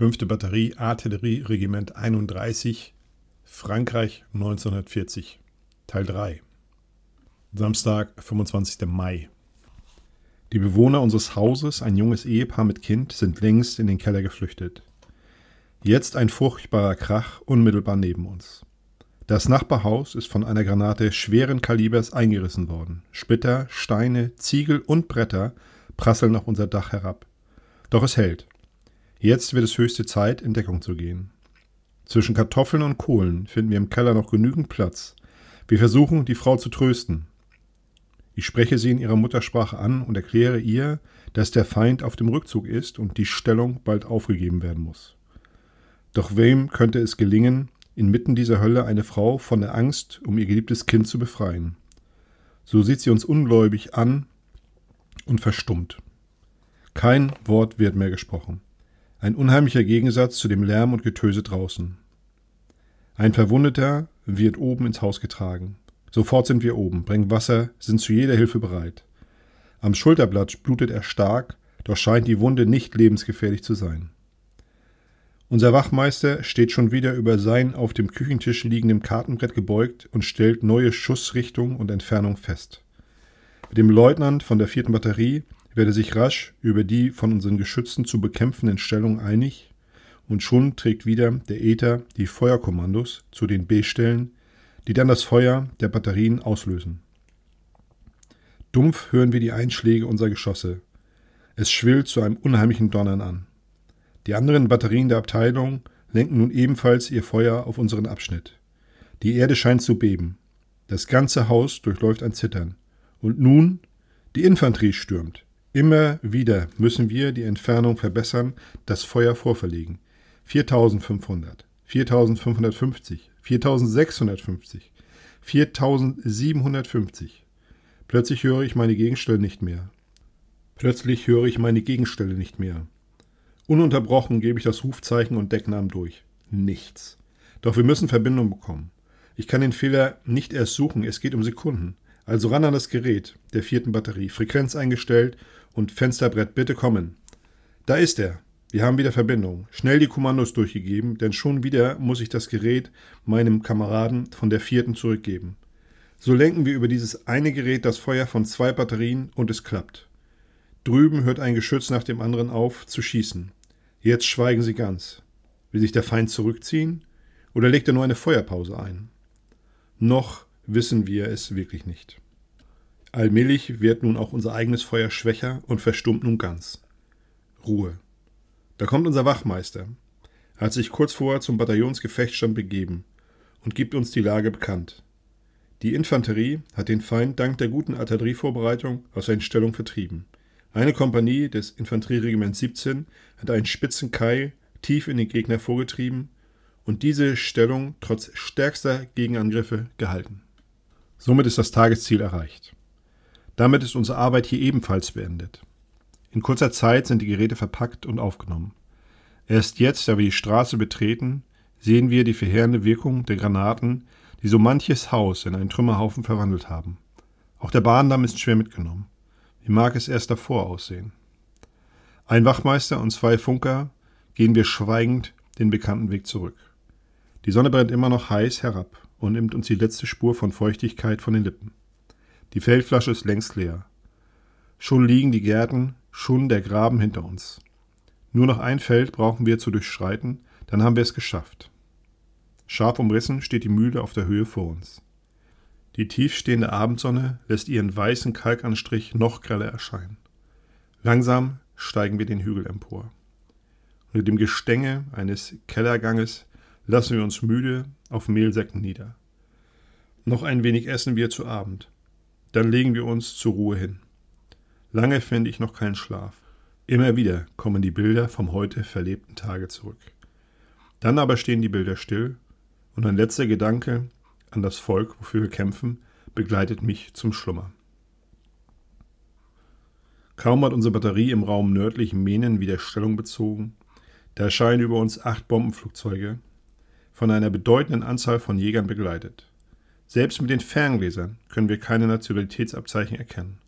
5. Batterie Artillerie Regiment 31 Frankreich 1940 Teil 3 Samstag, 25. Mai. Die Bewohner unseres Hauses, ein junges Ehepaar mit Kind, sind längst in den Keller geflüchtet. Jetzt ein furchtbarer Krach unmittelbar neben uns. Das Nachbarhaus ist von einer Granate schweren Kalibers eingerissen worden. Splitter, Steine, Ziegel und Bretter prasseln auf unser Dach herab. Doch es hält. Jetzt wird es höchste Zeit, in Deckung zu gehen. Zwischen Kartoffeln und Kohlen finden wir im Keller noch genügend Platz. Wir versuchen, die Frau zu trösten. Ich spreche sie in ihrer Muttersprache an und erkläre ihr, dass der Feind auf dem Rückzug ist und die Stellung bald aufgegeben werden muss. Doch wem könnte es gelingen, inmitten dieser Hölle eine Frau von der Angst um ihr geliebtes Kind zu befreien? So sieht sie uns ungläubig an und verstummt. Kein Wort wird mehr gesprochen ein unheimlicher Gegensatz zu dem Lärm und Getöse draußen. Ein Verwundeter wird oben ins Haus getragen. Sofort sind wir oben, bringen Wasser, sind zu jeder Hilfe bereit. Am Schulterblatt blutet er stark, doch scheint die Wunde nicht lebensgefährlich zu sein. Unser Wachmeister steht schon wieder über sein auf dem Küchentisch liegendem Kartenbrett gebeugt und stellt neue Schussrichtung und Entfernung fest. Mit dem Leutnant von der vierten Batterie werde sich rasch über die von unseren Geschützen zu bekämpfenden Stellungen einig und schon trägt wieder der Äther die Feuerkommandos zu den B-Stellen, die dann das Feuer der Batterien auslösen. Dumpf hören wir die Einschläge unserer Geschosse. Es schwillt zu einem unheimlichen Donnern an. Die anderen Batterien der Abteilung lenken nun ebenfalls ihr Feuer auf unseren Abschnitt. Die Erde scheint zu beben. Das ganze Haus durchläuft ein Zittern. Und nun die Infanterie stürmt. Immer wieder müssen wir die Entfernung verbessern, das Feuer vorverlegen. 4500, 4550, 4650, 4750. Plötzlich höre ich meine Gegenstelle nicht mehr. Plötzlich höre ich meine Gegenstelle nicht mehr. Ununterbrochen gebe ich das Rufzeichen und Decknamen durch. Nichts. Doch wir müssen Verbindung bekommen. Ich kann den Fehler nicht erst suchen, es geht um Sekunden. Also ran an das Gerät der vierten Batterie, Frequenz eingestellt und Fensterbrett bitte kommen. Da ist er. Wir haben wieder Verbindung. Schnell die Kommandos durchgegeben, denn schon wieder muss ich das Gerät meinem Kameraden von der vierten zurückgeben. So lenken wir über dieses eine Gerät das Feuer von zwei Batterien und es klappt. Drüben hört ein Geschütz nach dem anderen auf zu schießen. Jetzt schweigen sie ganz. Will sich der Feind zurückziehen? Oder legt er nur eine Feuerpause ein? Noch wissen wir es wirklich nicht. Allmählich wird nun auch unser eigenes Feuer schwächer und verstummt nun ganz. Ruhe. Da kommt unser Wachmeister, er hat sich kurz vorher zum Bataillonsgefechtsstand begeben und gibt uns die Lage bekannt. Die Infanterie hat den Feind dank der guten Artillerievorbereitung aus seinen Stellungen vertrieben. Eine Kompanie des Infanterieregiments 17 hat einen spitzen Keil tief in den Gegner vorgetrieben und diese Stellung trotz stärkster Gegenangriffe gehalten. Somit ist das Tagesziel erreicht. Damit ist unsere Arbeit hier ebenfalls beendet. In kurzer Zeit sind die Geräte verpackt und aufgenommen. Erst jetzt, da wir die Straße betreten, sehen wir die verheerende Wirkung der Granaten, die so manches Haus in einen Trümmerhaufen verwandelt haben. Auch der Bahndamm ist schwer mitgenommen. Wie mag es erst davor aussehen? Ein Wachmeister und zwei Funker gehen wir schweigend den bekannten Weg zurück. Die Sonne brennt immer noch heiß herab und nimmt uns die letzte Spur von Feuchtigkeit von den Lippen. Die Feldflasche ist längst leer. Schon liegen die Gärten, schon der Graben hinter uns. Nur noch ein Feld brauchen wir zu durchschreiten, dann haben wir es geschafft. Scharf umrissen steht die Mühle auf der Höhe vor uns. Die tiefstehende Abendsonne lässt ihren weißen Kalkanstrich noch greller erscheinen. Langsam steigen wir den Hügel empor. Unter dem Gestänge eines Kellerganges lassen wir uns müde auf Mehlsäcken nieder. Noch ein wenig essen wir zu Abend. Dann legen wir uns zur Ruhe hin. Lange finde ich noch keinen Schlaf. Immer wieder kommen die Bilder vom heute verlebten Tage zurück. Dann aber stehen die Bilder still und ein letzter Gedanke an das Volk, wofür wir kämpfen, begleitet mich zum Schlummer. Kaum hat unsere Batterie im Raum nördlich Menen wieder Stellung bezogen, da erscheinen über uns acht Bombenflugzeuge von einer bedeutenden Anzahl von Jägern begleitet. Selbst mit den Ferngläsern können wir keine Nationalitätsabzeichen erkennen.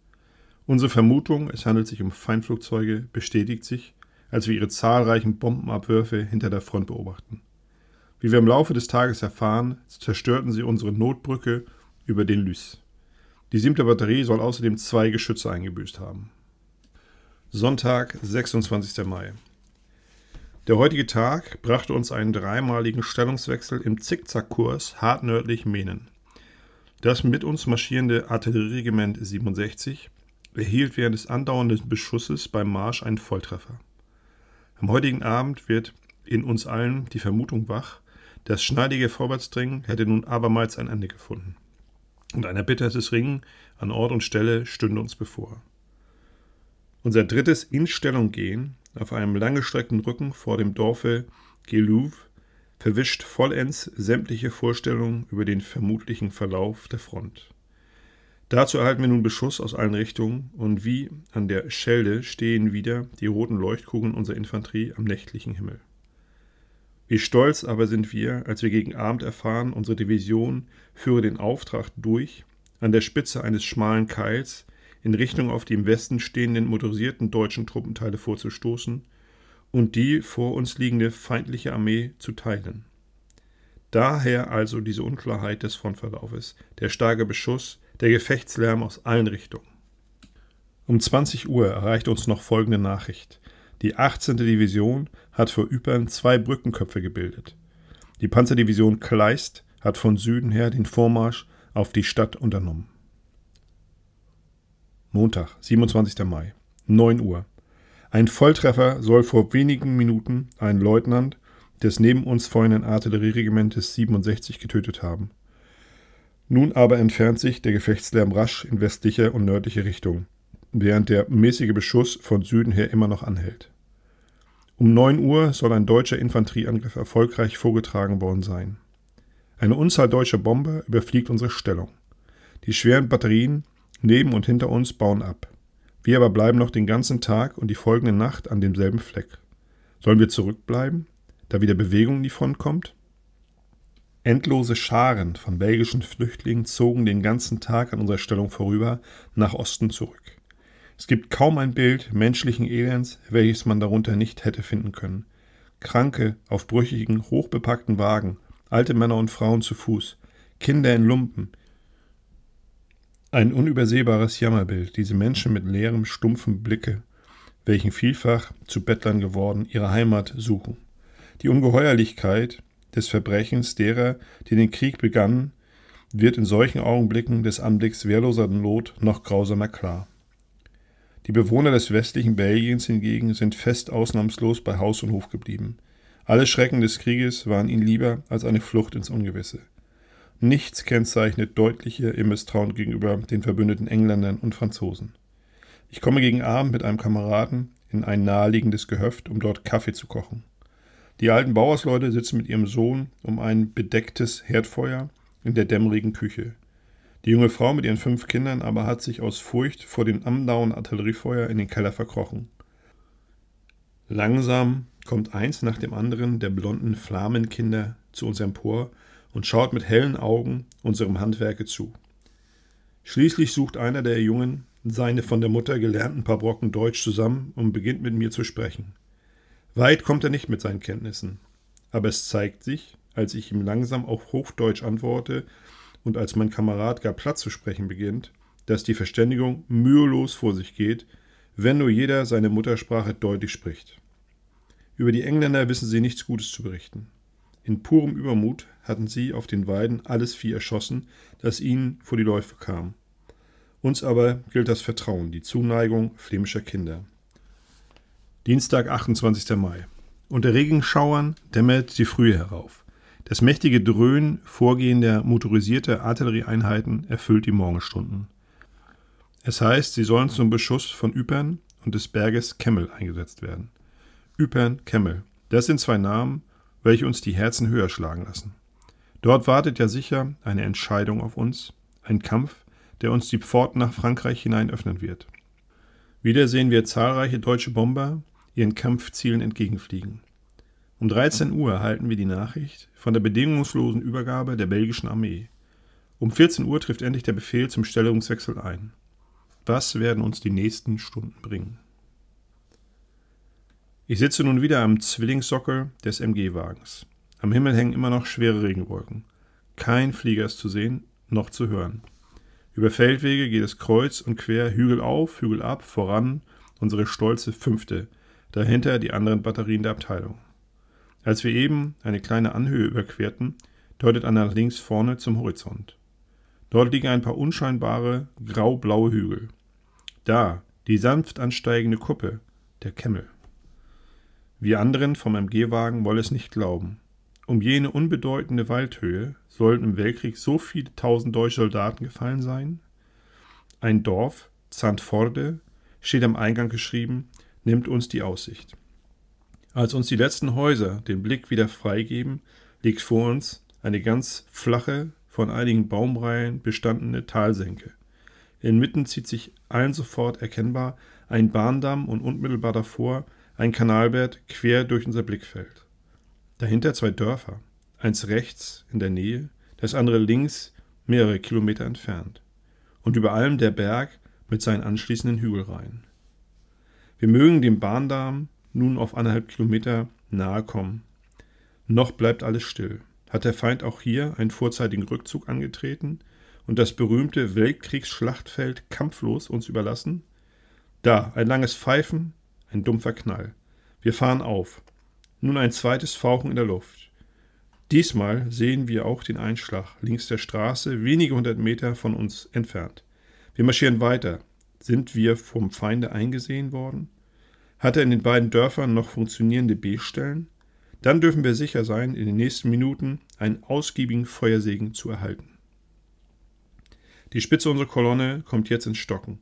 Unsere Vermutung, es handelt sich um Feindflugzeuge, bestätigt sich, als wir ihre zahlreichen Bombenabwürfe hinter der Front beobachten. Wie wir im Laufe des Tages erfahren, zerstörten sie unsere Notbrücke über den Lys. Die siebte Batterie soll außerdem zwei Geschütze eingebüßt haben. Sonntag, 26. Mai. Der heutige Tag brachte uns einen dreimaligen Stellungswechsel im Zickzackkurs hart nördlich Menen. Das mit uns marschierende Artillerieregiment 67 erhielt während des andauernden Beschusses beim Marsch einen Volltreffer. Am heutigen Abend wird in uns allen die Vermutung wach, das schneidige Vorwärtsdringen hätte nun abermals ein Ende gefunden. Und ein erbittertes Ringen an Ort und Stelle stünde uns bevor. Unser drittes Instellung gehen auf einem langgestreckten Rücken vor dem Dorfe Gelouve verwischt vollends sämtliche Vorstellungen über den vermutlichen Verlauf der Front. Dazu erhalten wir nun Beschuss aus allen Richtungen und wie an der Schelde stehen wieder die roten Leuchtkugeln unserer Infanterie am nächtlichen Himmel. Wie stolz aber sind wir, als wir gegen Abend erfahren, unsere Division führe den Auftrag durch, an der Spitze eines schmalen Keils in Richtung auf die im Westen stehenden motorisierten deutschen Truppenteile vorzustoßen und die vor uns liegende feindliche Armee zu teilen. Daher also diese Unklarheit des Frontverlaufes, der starke Beschuss, der Gefechtslärm aus allen Richtungen. Um 20 Uhr erreicht uns noch folgende Nachricht. Die 18. Division hat vor Ypern zwei Brückenköpfe gebildet. Die Panzerdivision Kleist hat von Süden her den Vormarsch auf die Stadt unternommen. Montag, 27. Mai, 9 Uhr. Ein Volltreffer soll vor wenigen Minuten einen Leutnant des neben uns feuernden Artillerieregimentes 67 getötet haben. Nun aber entfernt sich der Gefechtslärm rasch in westlicher und nördlicher Richtung, während der mäßige Beschuss von Süden her immer noch anhält. Um 9 Uhr soll ein deutscher Infanterieangriff erfolgreich vorgetragen worden sein. Eine Unzahl deutscher Bomber überfliegt unsere Stellung. Die schweren Batterien Neben und hinter uns bauen ab. Wir aber bleiben noch den ganzen Tag und die folgende Nacht an demselben Fleck. Sollen wir zurückbleiben, da wieder Bewegung in die Front kommt? Endlose Scharen von belgischen Flüchtlingen zogen den ganzen Tag an unserer Stellung vorüber, nach Osten zurück. Es gibt kaum ein Bild menschlichen Elends, welches man darunter nicht hätte finden können. Kranke auf brüchigen, hochbepackten Wagen, alte Männer und Frauen zu Fuß, Kinder in Lumpen, ein unübersehbares Jammerbild, diese Menschen mit leerem, stumpfen Blicke, welchen vielfach zu Bettlern geworden ihre Heimat suchen. Die Ungeheuerlichkeit des Verbrechens derer, die den Krieg begannen, wird in solchen Augenblicken des Anblicks wehrloser Not noch grausamer klar. Die Bewohner des westlichen Belgiens hingegen sind fest ausnahmslos bei Haus und Hof geblieben. Alle Schrecken des Krieges waren ihnen lieber als eine Flucht ins Ungewisse. Nichts kennzeichnet deutliche ihr Misstrauen gegenüber den verbündeten Engländern und Franzosen. Ich komme gegen Abend mit einem Kameraden in ein naheliegendes Gehöft, um dort Kaffee zu kochen. Die alten Bauersleute sitzen mit ihrem Sohn um ein bedecktes Herdfeuer in der dämmerigen Küche. Die junge Frau mit ihren fünf Kindern aber hat sich aus Furcht vor dem andauernden Artilleriefeuer in den Keller verkrochen. Langsam kommt eins nach dem anderen der blonden Flamenkinder zu uns empor und schaut mit hellen Augen unserem Handwerke zu. Schließlich sucht einer der Jungen seine von der Mutter gelernten paar Brocken Deutsch zusammen und beginnt mit mir zu sprechen. Weit kommt er nicht mit seinen Kenntnissen, aber es zeigt sich, als ich ihm langsam auf Hochdeutsch antworte und als mein Kamerad gar Platz zu sprechen beginnt, dass die Verständigung mühelos vor sich geht, wenn nur jeder seine Muttersprache deutlich spricht. Über die Engländer wissen sie nichts Gutes zu berichten. In purem Übermut hatten sie auf den Weiden alles Vieh erschossen, das ihnen vor die Läufe kam. Uns aber gilt das Vertrauen, die Zuneigung flämischer Kinder. Dienstag, 28. Mai. Unter Regenschauern dämmert die Frühe herauf. Das mächtige Dröhnen vorgehender motorisierter Artillerieeinheiten erfüllt die Morgenstunden. Es heißt, sie sollen zum Beschuss von Ypern und des Berges Kemmel eingesetzt werden. Ypern, Kemmel, das sind zwei Namen, welche uns die Herzen höher schlagen lassen. Dort wartet ja sicher eine Entscheidung auf uns, ein Kampf, der uns die Pforten nach Frankreich hinein öffnen wird. Wieder sehen wir zahlreiche deutsche Bomber ihren Kampfzielen entgegenfliegen. Um 13 Uhr erhalten wir die Nachricht von der bedingungslosen Übergabe der belgischen Armee. Um 14 Uhr trifft endlich der Befehl zum Stellungswechsel ein. Was werden uns die nächsten Stunden bringen? Ich sitze nun wieder am Zwillingssockel des MG-Wagens. Am Himmel hängen immer noch schwere Regenwolken. Kein Flieger ist zu sehen, noch zu hören. Über Feldwege geht es kreuz und quer, Hügel auf, Hügel ab, voran, unsere stolze fünfte, dahinter die anderen Batterien der Abteilung. Als wir eben eine kleine Anhöhe überquerten, deutet einer nach links vorne zum Horizont. Dort liegen ein paar unscheinbare, graublaue Hügel. Da, die sanft ansteigende Kuppe, der Kemmel. Wir anderen vom MG-Wagen wollen es nicht glauben. Um jene unbedeutende Waldhöhe sollten im Weltkrieg so viele tausend deutsche Soldaten gefallen sein? Ein Dorf, Zandforde, steht am Eingang geschrieben, nimmt uns die Aussicht. Als uns die letzten Häuser den Blick wieder freigeben, liegt vor uns eine ganz flache, von einigen Baumreihen bestandene Talsenke. Inmitten zieht sich allen sofort erkennbar ein Bahndamm und unmittelbar davor ein Kanalbett quer durch unser Blickfeld. Dahinter zwei Dörfer, eins rechts in der Nähe, das andere links mehrere Kilometer entfernt. Und über allem der Berg mit seinen anschließenden Hügelreihen. Wir mögen dem Bahndamm nun auf anderthalb Kilometer nahe kommen. Noch bleibt alles still. Hat der Feind auch hier einen vorzeitigen Rückzug angetreten und das berühmte Weltkriegsschlachtfeld kampflos uns überlassen? Da, ein langes Pfeifen ein dumpfer Knall. Wir fahren auf. Nun ein zweites Fauchen in der Luft. Diesmal sehen wir auch den Einschlag links der Straße, wenige hundert Meter von uns entfernt. Wir marschieren weiter. Sind wir vom Feinde eingesehen worden? Hat er in den beiden Dörfern noch funktionierende B-Stellen? Dann dürfen wir sicher sein, in den nächsten Minuten einen ausgiebigen Feuersegen zu erhalten. Die Spitze unserer Kolonne kommt jetzt ins Stocken.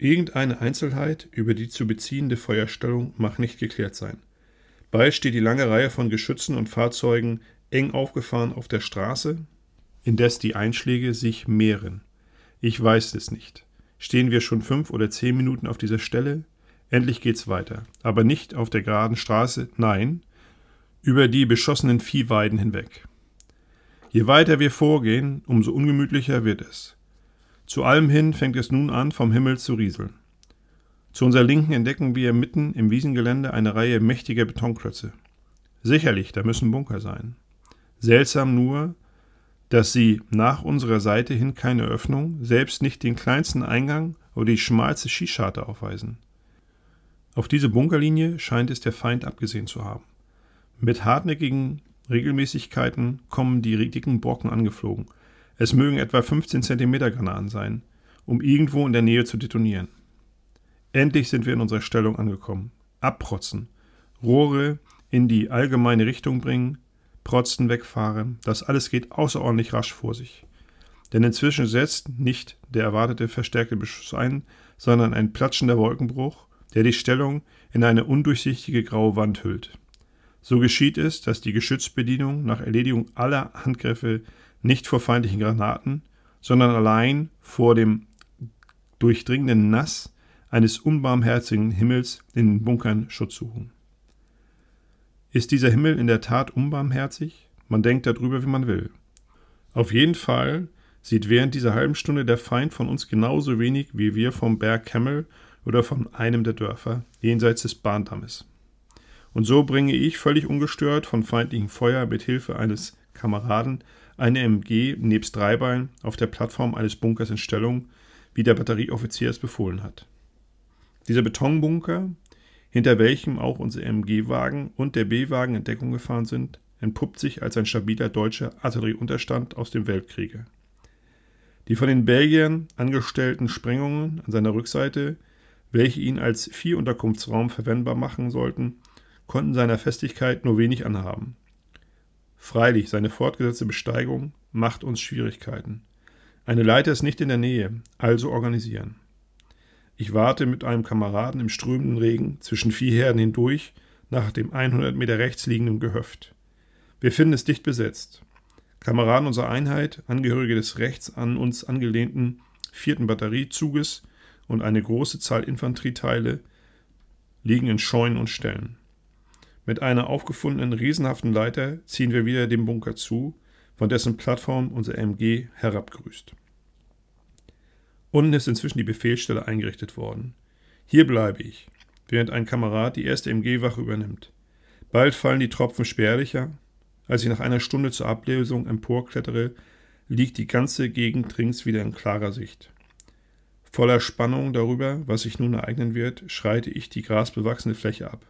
Irgendeine Einzelheit über die zu beziehende Feuerstellung mag nicht geklärt sein. Bald steht die lange Reihe von Geschützen und Fahrzeugen eng aufgefahren auf der Straße, indes die Einschläge sich mehren. Ich weiß es nicht. Stehen wir schon fünf oder zehn Minuten auf dieser Stelle? Endlich geht's weiter. Aber nicht auf der geraden Straße, nein, über die beschossenen Viehweiden hinweg. Je weiter wir vorgehen, umso ungemütlicher wird es. Zu allem hin fängt es nun an, vom Himmel zu rieseln. Zu unserer Linken entdecken wir mitten im Wiesengelände eine Reihe mächtiger Betonklötze. Sicherlich, da müssen Bunker sein. Seltsam nur, dass sie nach unserer Seite hin keine Öffnung, selbst nicht den kleinsten Eingang oder die schmalste Skischarte aufweisen. Auf diese Bunkerlinie scheint es der Feind abgesehen zu haben. Mit hartnäckigen Regelmäßigkeiten kommen die riesigen Brocken angeflogen, es mögen etwa 15 cm Granaten sein, um irgendwo in der Nähe zu detonieren. Endlich sind wir in unserer Stellung angekommen. Abprotzen. Rohre in die allgemeine Richtung bringen, protzen wegfahren. Das alles geht außerordentlich rasch vor sich. Denn inzwischen setzt nicht der erwartete verstärkte Beschuss ein, sondern ein platschender Wolkenbruch, der die Stellung in eine undurchsichtige graue Wand hüllt. So geschieht es, dass die Geschützbedienung nach Erledigung aller Handgriffe nicht vor feindlichen Granaten, sondern allein vor dem durchdringenden Nass eines unbarmherzigen Himmels in den Bunkern Schutz suchen. Ist dieser Himmel in der Tat unbarmherzig? Man denkt darüber, wie man will. Auf jeden Fall sieht während dieser halben Stunde der Feind von uns genauso wenig wie wir vom Berg Kemmel oder von einem der Dörfer jenseits des Bahndammes. Und so bringe ich völlig ungestört von feindlichem Feuer mit Hilfe eines Kameraden eine MG nebst Dreibein auf der Plattform eines Bunkers in Stellung, wie der Batterieoffizier es befohlen hat. Dieser Betonbunker, hinter welchem auch unsere MG-Wagen und der B-Wagen in Deckung gefahren sind, entpuppt sich als ein stabiler deutscher Artillerieunterstand aus dem Weltkriege. Die von den Belgiern angestellten Sprengungen an seiner Rückseite, welche ihn als Viehunterkunftsraum verwendbar machen sollten, konnten seiner Festigkeit nur wenig anhaben. Freilich, seine fortgesetzte Besteigung macht uns Schwierigkeiten. Eine Leiter ist nicht in der Nähe, also organisieren. Ich warte mit einem Kameraden im strömenden Regen zwischen vier Herden hindurch nach dem 100 Meter rechts liegenden Gehöft. Wir finden es dicht besetzt. Kameraden unserer Einheit, Angehörige des rechts an uns angelehnten vierten Batteriezuges und eine große Zahl Infanterieteile liegen in Scheunen und Ställen. Mit einer aufgefundenen riesenhaften Leiter ziehen wir wieder dem Bunker zu, von dessen Plattform unser MG herabgrüßt. Unten ist inzwischen die Befehlsstelle eingerichtet worden. Hier bleibe ich, während ein Kamerad die erste MG-Wache übernimmt. Bald fallen die Tropfen spärlicher. Als ich nach einer Stunde zur Ablösung emporklettere, liegt die ganze Gegend rings wieder in klarer Sicht. Voller Spannung darüber, was sich nun ereignen wird, schreite ich die grasbewachsene Fläche ab.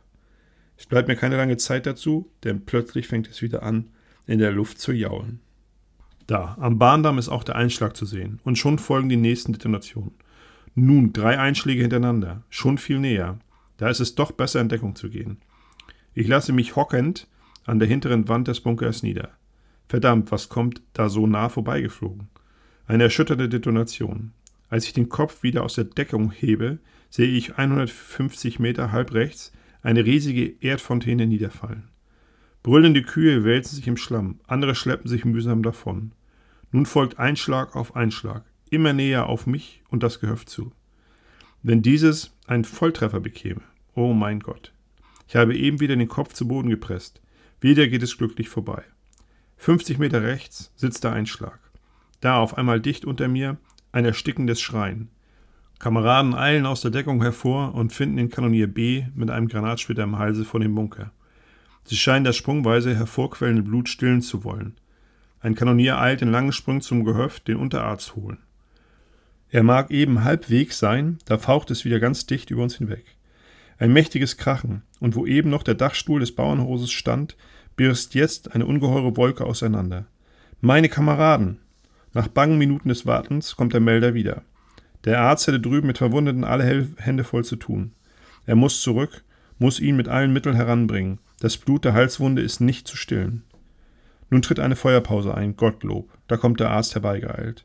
Es bleibt mir keine lange Zeit dazu, denn plötzlich fängt es wieder an, in der Luft zu jaulen. Da, am Bahndamm ist auch der Einschlag zu sehen, und schon folgen die nächsten Detonationen. Nun drei Einschläge hintereinander, schon viel näher. Da ist es doch besser, in Deckung zu gehen. Ich lasse mich hockend an der hinteren Wand des Bunkers nieder. Verdammt, was kommt da so nah vorbeigeflogen? Eine erschütternde Detonation. Als ich den Kopf wieder aus der Deckung hebe, sehe ich 150 Meter halb rechts eine riesige Erdfontäne niederfallen. Brüllende Kühe wälzen sich im Schlamm, andere schleppen sich mühsam davon. Nun folgt Einschlag auf Einschlag, immer näher auf mich und das Gehöft zu. Wenn dieses einen Volltreffer bekäme, oh mein Gott. Ich habe eben wieder den Kopf zu Boden gepresst. Wieder geht es glücklich vorbei. 50 Meter rechts sitzt der Einschlag. Da auf einmal dicht unter mir ein erstickendes Schreien. Kameraden eilen aus der Deckung hervor und finden den Kanonier B mit einem Granatsplitter im Halse vor dem Bunker. Sie scheinen das sprungweise hervorquellende Blut stillen zu wollen. Ein Kanonier eilt in langen Sprüngen zum Gehöft den Unterarzt holen. Er mag eben halbwegs sein, da faucht es wieder ganz dicht über uns hinweg. Ein mächtiges Krachen, und wo eben noch der Dachstuhl des Bauernhoses stand, birst jetzt eine ungeheure Wolke auseinander. Meine Kameraden! Nach bangen Minuten des Wartens kommt der Melder wieder. Der Arzt hätte drüben mit Verwundeten alle Hände voll zu tun. Er muss zurück, muss ihn mit allen Mitteln heranbringen. Das Blut der Halswunde ist nicht zu stillen. Nun tritt eine Feuerpause ein, Gottlob. Da kommt der Arzt herbeigeeilt.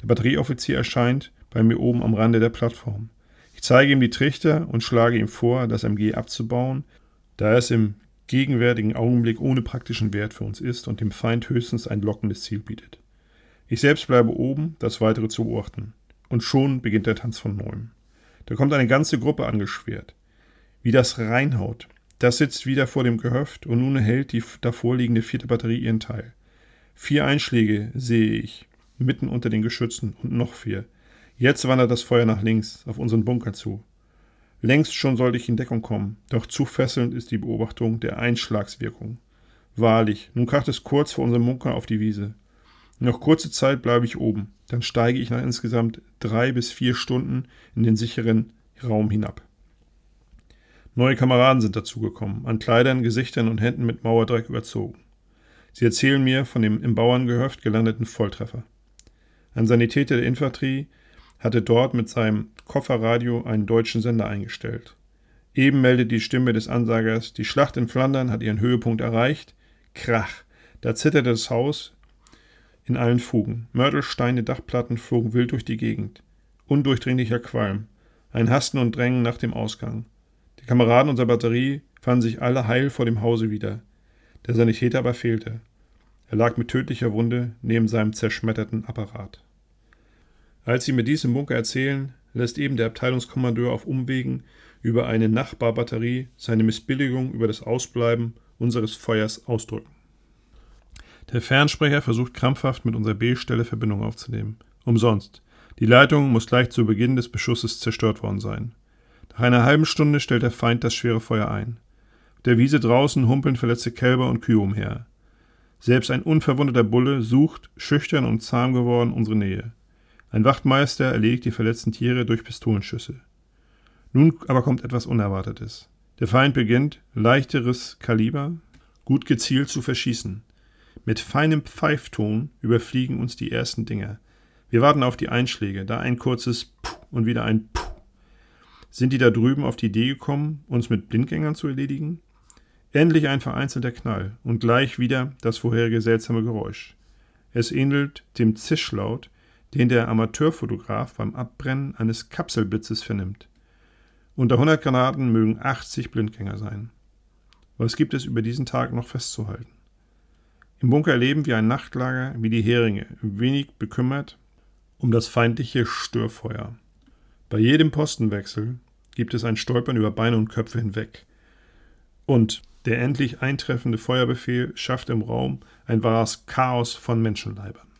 Der Batterieoffizier erscheint bei mir oben am Rande der Plattform. Ich zeige ihm die Trichter und schlage ihm vor, das MG abzubauen, da es im gegenwärtigen Augenblick ohne praktischen Wert für uns ist und dem Feind höchstens ein lockendes Ziel bietet. Ich selbst bleibe oben, das weitere zu beobachten und schon beginnt der Tanz von neuem. Da kommt eine ganze Gruppe angeschwert. Wie das reinhaut. Das sitzt wieder vor dem Gehöft und nun hält die davor liegende vierte Batterie ihren Teil. Vier Einschläge sehe ich, mitten unter den Geschützen und noch vier. Jetzt wandert das Feuer nach links, auf unseren Bunker zu. Längst schon sollte ich in Deckung kommen, doch zu fesselnd ist die Beobachtung der Einschlagswirkung. Wahrlich, nun kracht es kurz vor unserem Bunker auf die Wiese. Noch kurze Zeit bleibe ich oben, dann steige ich nach insgesamt drei bis vier Stunden in den sicheren Raum hinab. Neue Kameraden sind dazugekommen, an Kleidern, Gesichtern und Händen mit Mauerdreck überzogen. Sie erzählen mir von dem im Bauerngehöft gelandeten Volltreffer. Ein Sanitäter der Infanterie hatte dort mit seinem Kofferradio einen deutschen Sender eingestellt. Eben meldet die Stimme des Ansagers, die Schlacht in Flandern hat ihren Höhepunkt erreicht. Krach. Da zitterte das Haus, in allen Fugen. Mörtelsteine, Dachplatten flogen wild durch die Gegend. Undurchdringlicher Qualm. Ein Hasten und Drängen nach dem Ausgang. Die Kameraden unserer Batterie fanden sich alle heil vor dem Hause wieder. Der Sanitäter aber fehlte. Er lag mit tödlicher Wunde neben seinem zerschmetterten Apparat. Als sie mir dies im Bunker erzählen, lässt eben der Abteilungskommandeur auf Umwegen über eine Nachbarbatterie seine Missbilligung über das Ausbleiben unseres Feuers ausdrücken. Der Fernsprecher versucht krampfhaft mit unserer B-Stelle Verbindung aufzunehmen. Umsonst. Die Leitung muss gleich zu Beginn des Beschusses zerstört worden sein. Nach einer halben Stunde stellt der Feind das schwere Feuer ein. Auf der Wiese draußen humpeln verletzte Kälber und Kühe umher. Selbst ein unverwundeter Bulle sucht, schüchtern und zahm geworden, unsere Nähe. Ein Wachtmeister erlegt die verletzten Tiere durch Pistolenschüsse. Nun aber kommt etwas Unerwartetes. Der Feind beginnt, leichteres Kaliber, gut gezielt zu verschießen. Mit feinem Pfeifton überfliegen uns die ersten Dinger. Wir warten auf die Einschläge, da ein kurzes Puh und wieder ein Puh. Sind die da drüben auf die Idee gekommen, uns mit Blindgängern zu erledigen? Endlich ein vereinzelter Knall und gleich wieder das vorherige seltsame Geräusch. Es ähnelt dem Zischlaut, den der Amateurfotograf beim Abbrennen eines Kapselblitzes vernimmt. Unter 100 Granaten mögen 80 Blindgänger sein. Was gibt es über diesen Tag noch festzuhalten? Im Bunker leben wir ein Nachtlager, wie die Heringe, wenig bekümmert um das feindliche Störfeuer. Bei jedem Postenwechsel gibt es ein Stolpern über Beine und Köpfe hinweg. Und der endlich eintreffende Feuerbefehl schafft im Raum ein wahres Chaos von Menschenleibern.